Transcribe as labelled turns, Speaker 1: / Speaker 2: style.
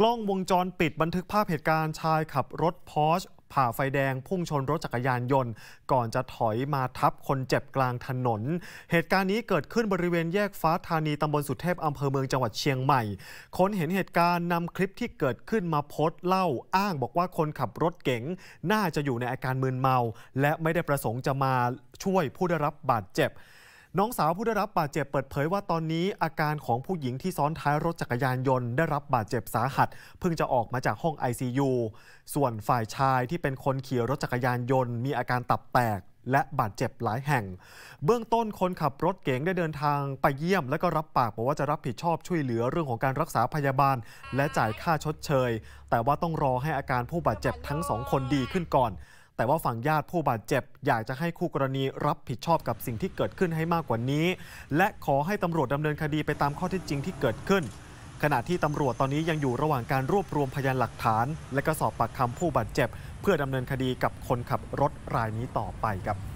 Speaker 1: กล้องวงจรปิดบันทึกภาพเหตุการณ์ชายขับรถพอร์ชผ่าไฟแดง พุ่งชนรถจักรยานยนต์ ก่อนจะถอยมาทับคนเจ็บกลางถนน เหตุการณ์นี้เกิดขึ้นบริเวณแยกฟ้าธานีตำบลสุเทพ อำเภอเมืองจังหวัดเชียงใหม่ คนเห็นเหตุการณ์นำคลิปที่เกิดขึ้นมาโพสต์เล่าอ้างบอกว่าคนขับรถเก๋งน่าจะอยู่ในอาการมึนเมา และไม่ได้ประสงค์จะมาช่วยผู้ได้รับบาดเจ็บน้องสาวผู้ได้รับบาดเจ็บเปิดเผยว่าตอนนี้อาการของผู้หญิงที่ซ้อนท้ายรถจักรยานยนต์ได้รับบาดเจ็บสาหัสเพิ่งจะออกมาจากห้อง ICU ส่วนฝ่ายชายที่เป็นคนขี่รถจักรยานยนต์มีอาการตับแตกและบาดเจ็บหลายแห่ง เบื้องต้นคนขับรถเก๋งได้เดินทางไปเยี่ยมและก็รับปากบอกว่าจะรับผิดชอบช่วยเหลือเรื่องของการรักษาพยาบาลและจ่ายค่าชดเชย แต่ว่าต้องรอให้อาการผู้บาดเจ็บทั้งสองคนดีขึ้นก่อนแต่ว่าฝั่งญาติผู้บาดเจ็บ อยากจะให้คู่กรณีรับผิดชอบกับสิ่งที่เกิดขึ้นให้มากกว่านี้ และขอให้ตำรวจดำเนินคดีไปตามข้อเท็จจริง ที่เกิดขึ้น ขณะที่ตำรวจตอนนี้ยังอยู่ระหว่างการรวบรวมพยานหลักฐาน และก็สอบปากคำผู้บาดเจ็บ เพื่อดำเนินคดีกับคนขับรถรายนี้ต่อไปครับ